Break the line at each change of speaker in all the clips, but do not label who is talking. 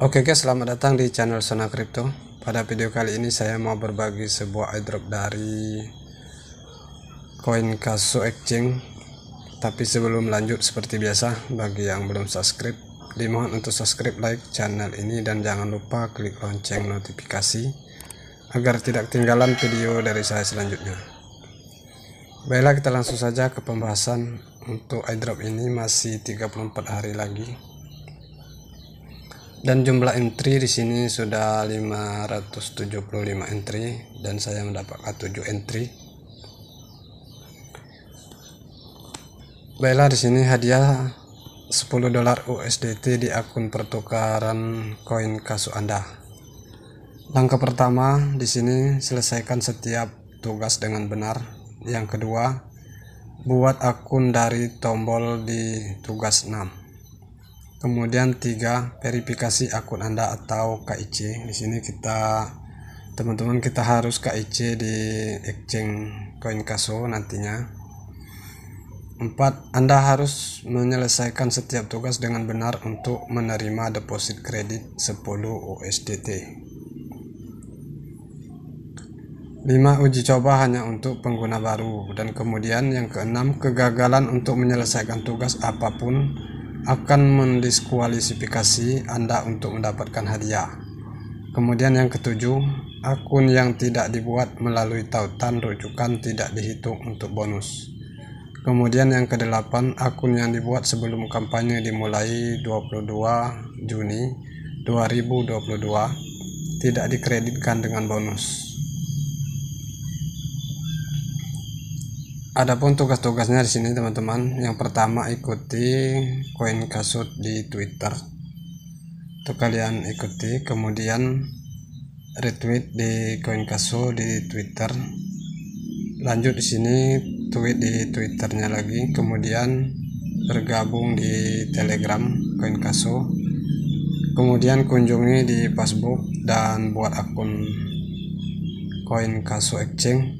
Oke okay guys, selamat datang di channel Sona Crypto. Pada video kali ini saya mau berbagi sebuah airdrop dari coin Kasu Exchange. Tapi sebelum lanjut seperti biasa, bagi yang belum subscribe, dimohon untuk subscribe like channel ini dan jangan lupa klik lonceng notifikasi agar tidak ketinggalan video dari saya selanjutnya. Baiklah kita langsung saja ke pembahasan untuk airdrop ini masih 34 hari lagi dan jumlah entry di sini sudah 575 entry dan saya mendapatkan 7 entry baiklah di sini hadiah 10 dolar USDT di akun pertukaran koin kasu Anda langkah pertama di sini selesaikan setiap tugas dengan benar yang kedua buat akun dari tombol di tugas 6 kemudian tiga verifikasi akun anda atau KIC di sini kita teman-teman kita harus KIC di exchange Coincaso nantinya 4. Anda harus menyelesaikan setiap tugas dengan benar untuk menerima deposit kredit 10 USDT. 5. Uji coba hanya untuk pengguna baru dan kemudian yang keenam kegagalan untuk menyelesaikan tugas apapun akan mendiskualifikasi Anda untuk mendapatkan hadiah. Kemudian yang ketujuh, akun yang tidak dibuat melalui tautan rujukan tidak dihitung untuk bonus. Kemudian yang kedelapan, akun yang dibuat sebelum kampanye dimulai 22 Juni 2022 tidak dikreditkan dengan bonus. Adapun tugas-tugasnya di sini teman-teman. Yang pertama ikuti koin kasut di Twitter. Itu kalian ikuti, kemudian retweet di koin kasut di Twitter. Lanjut di sini tweet di Twitternya lagi, kemudian bergabung di Telegram koin kasut. Kemudian kunjungi di Facebook dan buat akun koin kasut exchange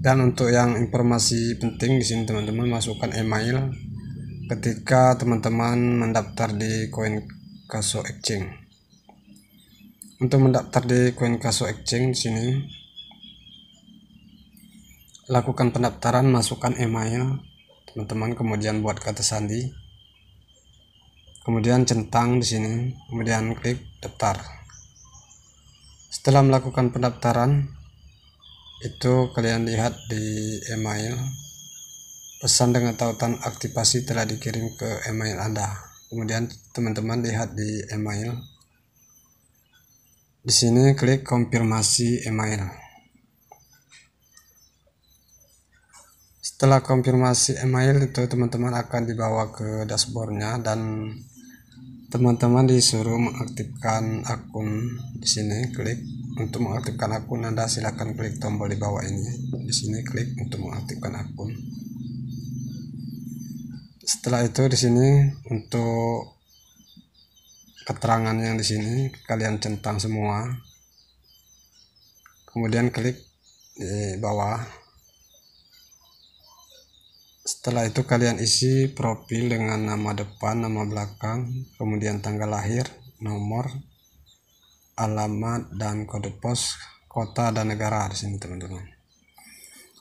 dan untuk yang informasi penting di sini teman-teman masukkan email ketika teman-teman mendaftar di coin kaso exchange untuk mendaftar di coin kaso exchange di sini lakukan pendaftaran masukkan email teman-teman kemudian buat kata sandi kemudian centang di sini kemudian klik daftar setelah melakukan pendaftaran itu kalian lihat di email pesan dengan tautan aktivasi telah dikirim ke email Anda. Kemudian teman-teman lihat di email. Di sini klik konfirmasi email. Setelah konfirmasi email itu teman-teman akan dibawa ke dashboardnya dan teman-teman disuruh mengaktifkan akun di sini klik untuk mengaktifkan akun Anda silakan klik tombol di bawah ini di sini klik untuk mengaktifkan akun setelah itu di sini untuk keterangan yang di sini kalian centang semua kemudian klik di bawah setelah itu kalian isi profil dengan nama depan nama belakang kemudian tanggal lahir nomor alamat dan kode pos kota dan negara di sini teman-teman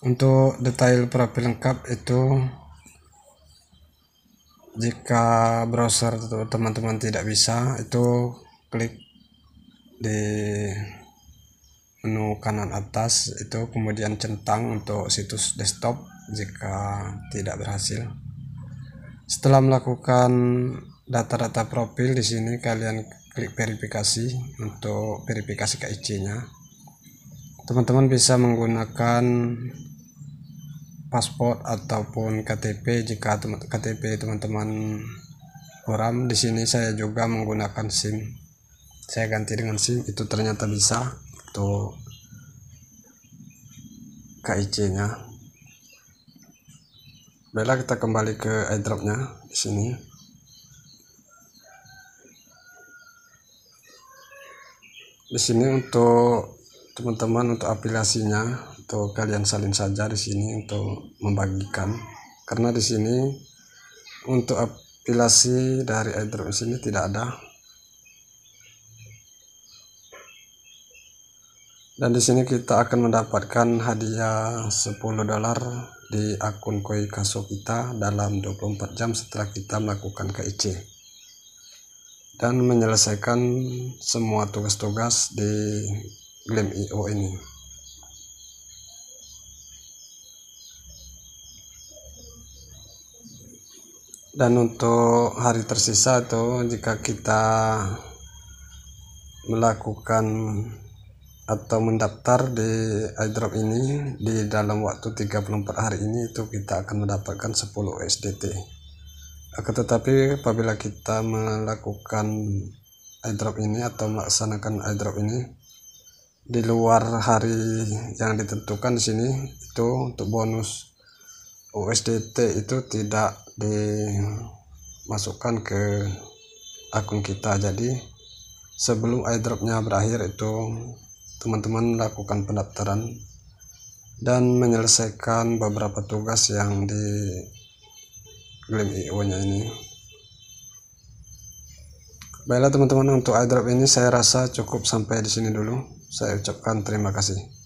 untuk detail profil lengkap itu jika browser teman-teman tidak bisa itu klik di menu kanan atas itu kemudian centang untuk situs desktop jika tidak berhasil setelah melakukan data-data profil di sini kalian klik verifikasi untuk verifikasi KIC nya teman-teman bisa menggunakan paspor ataupun KTP jika KTP teman-teman -teman di sini saya juga menggunakan SIM saya ganti dengan SIM itu ternyata bisa untuk KIC nya baiklah kita kembali ke airdrop nya di sini di sini untuk teman-teman untuk aplikasinya untuk kalian salin saja di sini untuk membagikan karena di sini untuk aplikasi dari airdrop sini tidak ada dan di sini kita akan mendapatkan hadiah 10 dolar di akun koi kaso kita dalam 24 jam setelah kita melakukan KIC dan menyelesaikan semua tugas-tugas di io e ini. Dan untuk hari tersisa itu jika kita melakukan atau mendaftar di iDrop ini di dalam waktu 34 hari ini itu kita akan mendapatkan 10 sdt akan tetapi apabila kita melakukan airdrop ini atau melaksanakan airdrop ini di luar hari yang ditentukan di sini itu untuk bonus USDT itu tidak dimasukkan ke akun kita jadi sebelum airdropnya berakhir itu teman-teman lakukan pendaftaran dan menyelesaikan beberapa tugas yang di klaim IO nya ini baiklah teman-teman untuk airdrop ini saya rasa cukup sampai di sini dulu saya ucapkan terima kasih